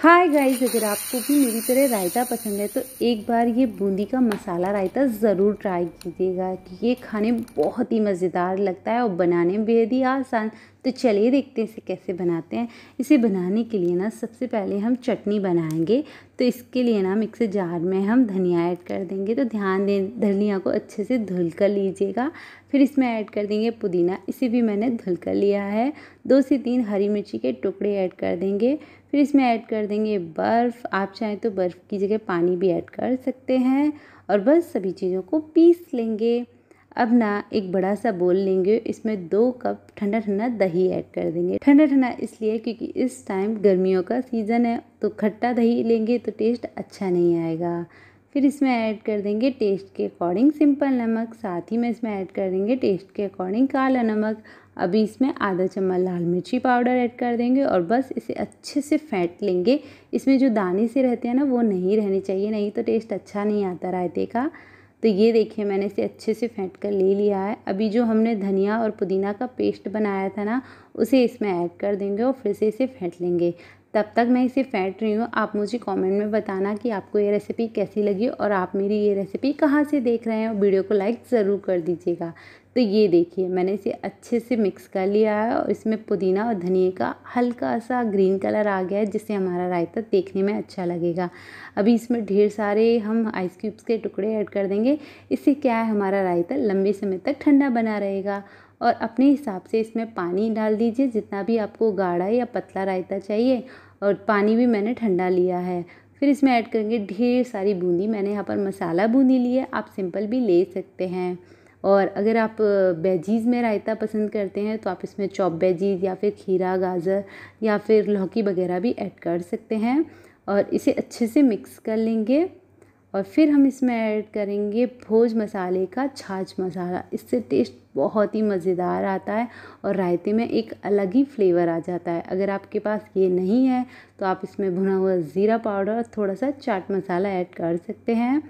hi guys अगर आपको भी मेरी तरह रायता पसंद है तो एक बार ये बूंदी का मसाला रायता ज़रूर ट्राई कीजिएगा कि ये खाने बहुत ही मज़ेदार लगता है और बनाने में बेहद ही आसान तो चलिए देखते हैं इसे कैसे बनाते हैं इसे बनाने के लिए ना सबसे पहले हम चटनी बनाएंगे तो इसके लिए ना मिक्सर जार में हम धनिया ऐड कर देंगे तो ध्यान दें धनिया को अच्छे से धुल कर लीजिएगा फिर इसमें ऐड कर देंगे पुदीना इसे भी मैंने धुल कर लिया है दो से तीन हरी मिर्ची के टुकड़े ऐड कर देंगे फिर इसमें ऐड कर देंगे बर्फ़ आप चाहें तो बर्फ़ की जगह पानी भी ऐड कर सकते हैं और बस सभी चीज़ों को पीस लेंगे अब ना एक बड़ा सा बोल लेंगे इसमें दो कप ठंडा ठंडा दही ऐड कर देंगे ठंडा ठंडा इसलिए क्योंकि इस टाइम गर्मियों का सीज़न है तो खट्टा दही लेंगे तो टेस्ट अच्छा नहीं आएगा फिर इसमें ऐड कर देंगे टेस्ट के अकॉर्डिंग सिंपल नमक साथ ही में इसमें ऐड कर देंगे टेस्ट के अकॉर्डिंग काला नमक अभी इसमें आधा चम्मच लाल मिर्ची पाउडर ऐड कर देंगे और बस इसे अच्छे से फेंट लेंगे इसमें जो दाने से रहते हैं ना वो नहीं रहने चाहिए नहीं तो टेस्ट अच्छा नहीं आता रायते का तो ये देखिए मैंने इसे अच्छे से फेंट कर ले लिया है अभी जो हमने धनिया और पुदीना का पेस्ट बनाया था ना उसे इसमें ऐड कर देंगे और फिर से इसे फेंट लेंगे तब तक मैं इसे फेंट रही हूँ आप मुझे कमेंट में बताना कि आपको ये रेसिपी कैसी लगी और आप मेरी ये रेसिपी कहाँ से देख रहे हैं वीडियो को लाइक ज़रूर कर दीजिएगा तो ये देखिए मैंने इसे अच्छे से मिक्स कर लिया है और इसमें पुदीना और धनिए का हल्का सा ग्रीन कलर आ गया है जिससे हमारा रायता देखने में अच्छा लगेगा अभी इसमें ढेर सारे हम आइस क्यूब्स के टुकड़े ऐड कर देंगे इससे क्या है हमारा रायता लंबे समय तक ठंडा बना रहेगा और अपने हिसाब से इसमें पानी डाल दीजिए जितना भी आपको गाढ़ा या पतला रायता चाहिए और पानी भी मैंने ठंडा लिया है फिर इसमें ऐड करेंगे ढेर सारी बूंदी मैंने यहाँ पर मसाला बूंदी ली है आप सिंपल भी ले सकते हैं और अगर आप बेजीज़ में रायता पसंद करते हैं तो आप इसमें चॉप बेजीज़ या फिर खीरा गाजर या फिर लौकी वगैरह भी ऐड कर सकते हैं और इसे अच्छे से मिक्स कर लेंगे और फिर हम इसमें ऐड करेंगे भोज मसाले का छाछ मसाला इससे टेस्ट बहुत ही मज़ेदार आता है और रायते में एक अलग ही फ्लेवर आ जाता है अगर आपके पास ये नहीं है तो आप इसमें भुना हुआ ज़ीरा पाउडर और थोड़ा सा चाट मसाला ऐड कर सकते हैं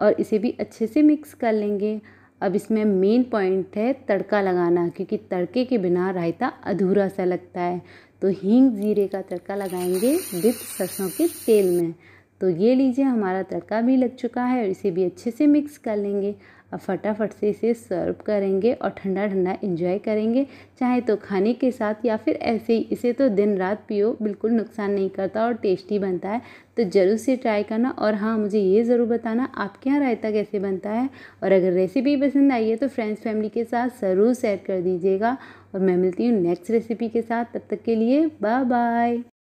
और इसे भी अच्छे से मिक्स कर लेंगे अब इसमें मेन पॉइंट है तड़का लगाना क्योंकि तड़के के बिना रायता अधूरा सा लगता है तो हींग जीरे का तड़का लगाएंगे विथ सरसों के तेल में तो ये लीजिए हमारा तड़का भी लग चुका है और इसे भी अच्छे से मिक्स कर लेंगे अब फटाफट से इसे सर्व करेंगे और ठंडा ठंडा इंजॉय करेंगे चाहे तो खाने के साथ या फिर ऐसे ही इसे तो दिन रात पियो बिल्कुल नुकसान नहीं करता और टेस्टी बनता है तो ज़रूर से ट्राई करना और हाँ मुझे ये ज़रूर बताना आपके यहाँ रायता कैसे बनता है और अगर रेसिपी पसंद आई है तो फ्रेंड्स फैमिली के साथ ज़रूर शेयर कर दीजिएगा और मैं मिलती हूँ नेक्स्ट रेसिपी के साथ तब तक के लिए बाय बाय